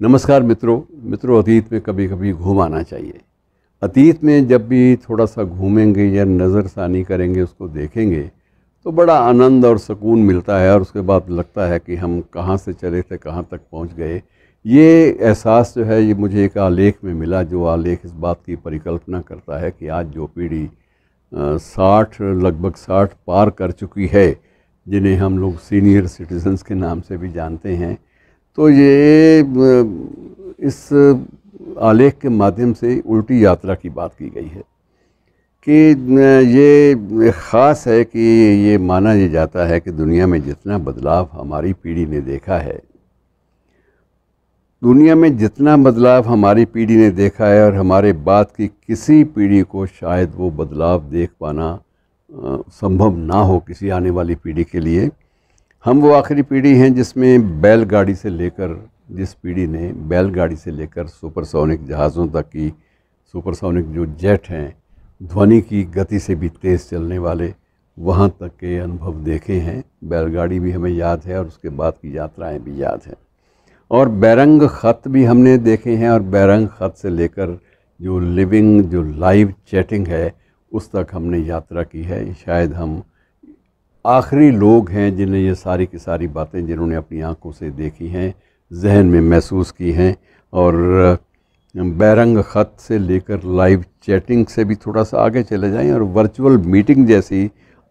नमस्कार मित्रों मित्रों अतीत में कभी कभी घूम आना चाहिए अतीत में जब भी थोड़ा सा घूमेंगे या नज़रसानी करेंगे उसको देखेंगे तो बड़ा आनंद और सुकून मिलता है और उसके बाद लगता है कि हम कहाँ से चले थे कहाँ तक पहुँच गए ये एहसास जो है ये मुझे एक आलेख में मिला जो आलेख इस बात की परिकल्पना करता है कि आज जो पीढ़ी साठ लगभग साठ पार कर चुकी है जिन्हें हम लोग सीनियर सिटीजन्स के नाम से भी जानते हैं तो ये इस आलेख के माध्यम से उल्टी यात्रा की बात की गई है कि ये ख़ास है कि ये माना ये जाता है कि दुनिया में जितना बदलाव हमारी पीढ़ी ने देखा है दुनिया में जितना बदलाव हमारी पीढ़ी ने देखा है और हमारे बाद की किसी पीढ़ी को शायद वो बदलाव देख पाना संभव ना हो किसी आने वाली पीढ़ी के लिए हम वो आखिरी पीढ़ी हैं जिसमें बैलगाड़ी से लेकर जिस पीढ़ी ने बैलगाड़ी से लेकर सुपरसोनिक जहाज़ों तक की सुपरसोनिक जो जेट हैं ध्वनि की गति से भी तेज़ चलने वाले वहाँ तक के अनुभव देखे हैं बैलगाड़ी भी हमें याद है और उसके बाद की यात्राएं भी याद हैं और बैरंग ख़त भी हमने देखे हैं और बैरंग ख़त से लेकर जो लिविंग जो लाइव चैटिंग है उस तक हमने यात्रा की है शायद हम आखिरी लोग हैं जिन्हें ये सारी की सारी बातें जिन्होंने अपनी आंखों से देखी हैं जहन में महसूस की हैं और बैरंग ख़त से लेकर लाइव चैटिंग से भी थोड़ा सा आगे चले जाएं और वर्चुअल मीटिंग जैसी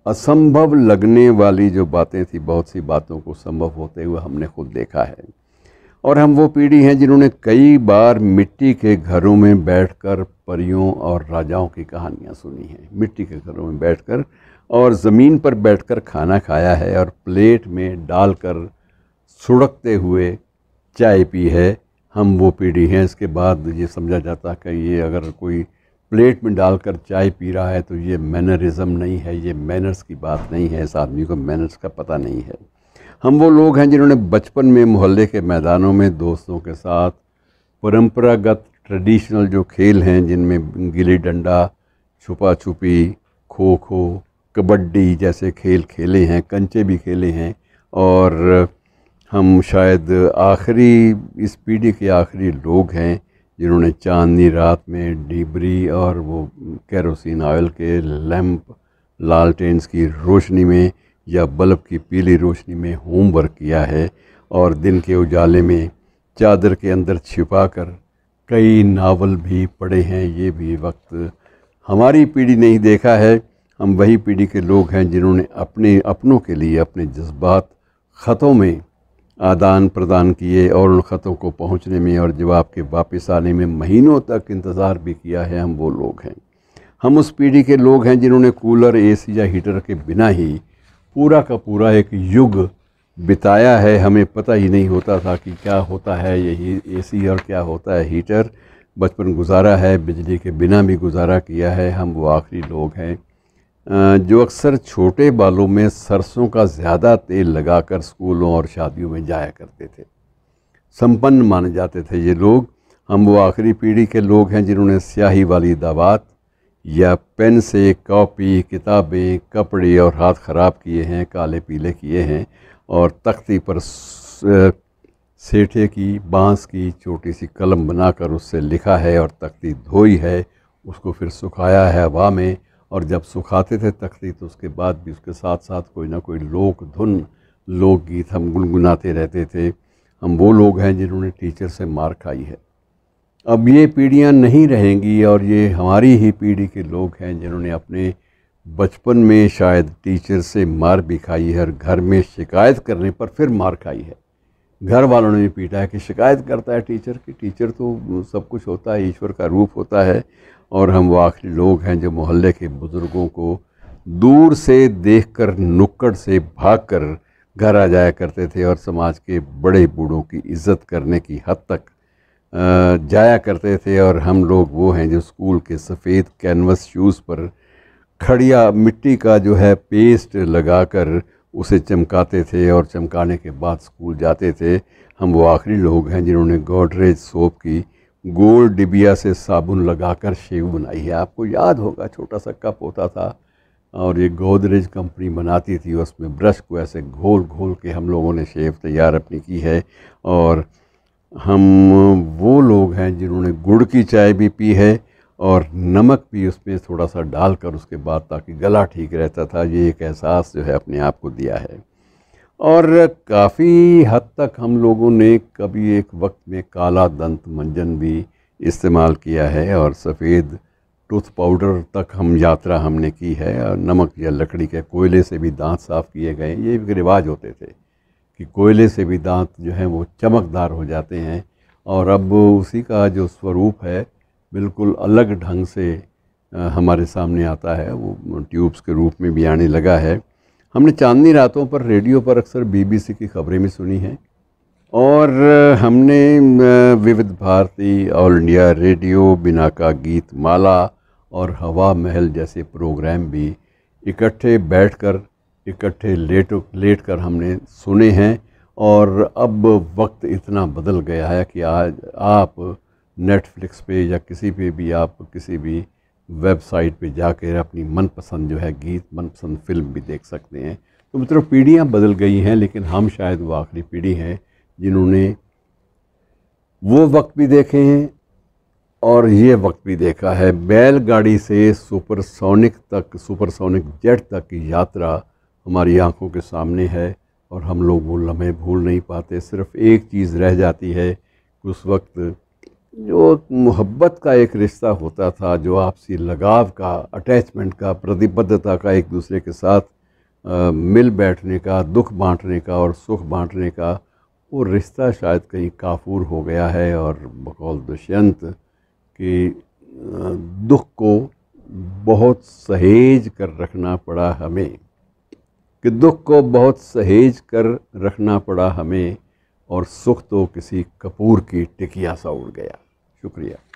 असंभव लगने वाली जो बातें थी बहुत सी बातों को संभव होते हुए हमने खुद देखा है और हम वो पीढ़ी हैं जिन्होंने कई बार मिट्टी के घरों में बैठकर परियों और राजाओं की कहानियाँ सुनी हैं मिट्टी के घरों में बैठकर और ज़मीन पर बैठकर खाना खाया है और प्लेट में डालकर सुड़कते हुए चाय पी है हम वो पीढ़ी हैं इसके बाद ये समझा जाता कि ये अगर कोई प्लेट में डालकर चाय पी रहा है तो ये मैनरिज़म नहीं है ये मैनर्स की बात नहीं है इस आदमी को मैनर्स का पता नहीं है हम वो लोग हैं जिन्होंने बचपन में मोहल्ले के मैदानों में दोस्तों के साथ परंपरागत ट्रेडिशनल जो खेल हैं जिनमें गिली डंडा छुपा छुपी खो खो कबड्डी जैसे खेल खेले हैं कंचे भी खेले हैं और हम शायद आखिरी इस पीढ़ी के आखिरी लोग हैं जिन्होंने चांदनी रात में डिबरी और वो कैरोसिन ऑयल के लैंप लालटेन्स की रोशनी में या बल्ब की पीली रोशनी में होमवर्क किया है और दिन के उजाले में चादर के अंदर छिपा कर कई नावल भी पढ़े हैं ये भी वक्त हमारी पीढ़ी नहीं देखा है हम वही पीढ़ी के लोग हैं जिन्होंने अपने अपनों के लिए अपने जज्बात ख़तों में आदान प्रदान किए और उन ख़तों को पहुंचने में और जवाब के वापस आने में महीनों तक इंतज़ार भी किया है हम वो लोग हैं हम उस पीढ़ी के लोग हैं जिन्होंने कूलर एसी या हीटर के बिना ही पूरा का पूरा एक युग बिताया है हमें पता ही नहीं होता था कि क्या होता है यही एसी और क्या होता है हीटर बचपन गुजारा है बिजली के बिना भी गुजारा किया है हम वो आखिरी लोग हैं जो अक्सर छोटे बालों में सरसों का ज़्यादा तेल लगाकर स्कूलों और शादियों में जाया करते थे संपन्न माने जाते थे ये लोग हम वो आखिरी पीढ़ी के लोग हैं जिन्होंने स्याही वाली दावत या पेन से कॉपी किताबें कपड़े और हाथ ख़राब किए हैं काले पीले किए हैं और तख्ती पर सेठे की बांस की छोटी सी कलम बनाकर उससे लिखा है और तख्ती धोई है उसको फिर सुखाया है हवा में और जब सुखाते थे तख्ती तो उसके बाद भी उसके साथ साथ कोई ना कोई लोक धुन लोक गीत हम गुनगुनाते रहते थे हम वो लोग हैं जिन्होंने टीचर से मार खाई है अब ये पीढ़ियाँ नहीं रहेंगी और ये हमारी ही पीढ़ी के लोग हैं जिन्होंने अपने बचपन में शायद टीचर से मार भी खाई है और घर में शिकायत करने पर फिर मार खाई है घर वालों ने भी पीटा है कि शिकायत करता है टीचर की टीचर तो सब कुछ होता है ईश्वर का रूप होता है और हम वो आखिरी लोग हैं जो मोहल्ले के बुज़ुर्गों को दूर से देखकर नुक्कड़ से भागकर घर आ जाया करते थे और समाज के बड़े बूढ़ों की इज्जत करने की हद तक जाया करते थे और हम लोग वो हैं जो स्कूल के सफ़ेद कैनवस शूज़ पर खड़िया मिट्टी का जो है पेस्ट लगाकर उसे चमकाते थे और चमकाने के बाद स्कूल जाते थे हम वो आखिरी लोग हैं जिन्होंने गोडरेज सोप की गोल डिबिया से साबुन लगाकर शेव बनाई है आपको याद होगा छोटा सा कप होता था और ये गोदरेज कंपनी बनाती थी उसमें ब्रश को ऐसे घोल घोल के हम लोगों ने शेव तैयार अपनी की है और हम वो लोग हैं जिन्होंने गुड़ की चाय भी पी है और नमक भी उसमें थोड़ा सा डालकर उसके बाद ताकि गला ठीक रहता था ये एक एहसास जो है अपने आप को दिया है और काफ़ी हद तक हम लोगों ने कभी एक वक्त में काला दंत मंजन भी इस्तेमाल किया है और सफ़ेद टूथ पाउडर तक हम यात्रा हमने की है और नमक या लकड़ी के कोयले से भी दांत साफ़ किए गए ये भी रिवाज होते थे कि कोयले से भी दांत जो हैं वो चमकदार हो जाते हैं और अब उसी का जो स्वरूप है बिल्कुल अलग ढंग से हमारे सामने आता है वो ट्यूब्स के रूप में भी आने लगा है हमने चांदनी रातों पर रेडियो पर अक्सर बीबीसी की खबरें भी सुनी हैं और हमने विविध भारती ऑल इंडिया रेडियो बिना का गीत माला और हवा महल जैसे प्रोग्राम भी इकट्ठे बैठकर इकट्ठे लेट लेट कर हमने सुने हैं और अब वक्त इतना बदल गया है कि आज आप नेटफ्लिक्स पे या किसी पे भी आप किसी भी वेबसाइट पे जाकर अपनी मनपसंद जो है गीत मनपसंद फिल्म भी देख सकते हैं तो मतलब पीढ़ियाँ बदल गई हैं लेकिन हम शायद वो आखिरी पीढ़ी हैं जिन्होंने वो वक्त भी देखे हैं और ये वक्त भी देखा है बैलगाड़ी से सुपरसोनिक तक सुपरसोनिक जेट तक की यात्रा हमारी आंखों के सामने है और हम लोग वो लम्हे भूल नहीं पाते सिर्फ एक चीज़ रह जाती है कि उस वक्त जो मोहब्बत का एक रिश्ता होता था जो आपसी लगाव का अटैचमेंट का प्रतिबद्धता का एक दूसरे के साथ आ, मिल बैठने का दुख बांटने का और सुख बांटने का वो रिश्ता शायद कहीं काफूर हो गया है और बकौल दुष्यंत कि दुख को बहुत सहेज कर रखना पड़ा हमें कि दुख को बहुत सहेज कर रखना पड़ा हमें और सुख तो किसी कपूर की टिकिया सा उड़ गया شكرا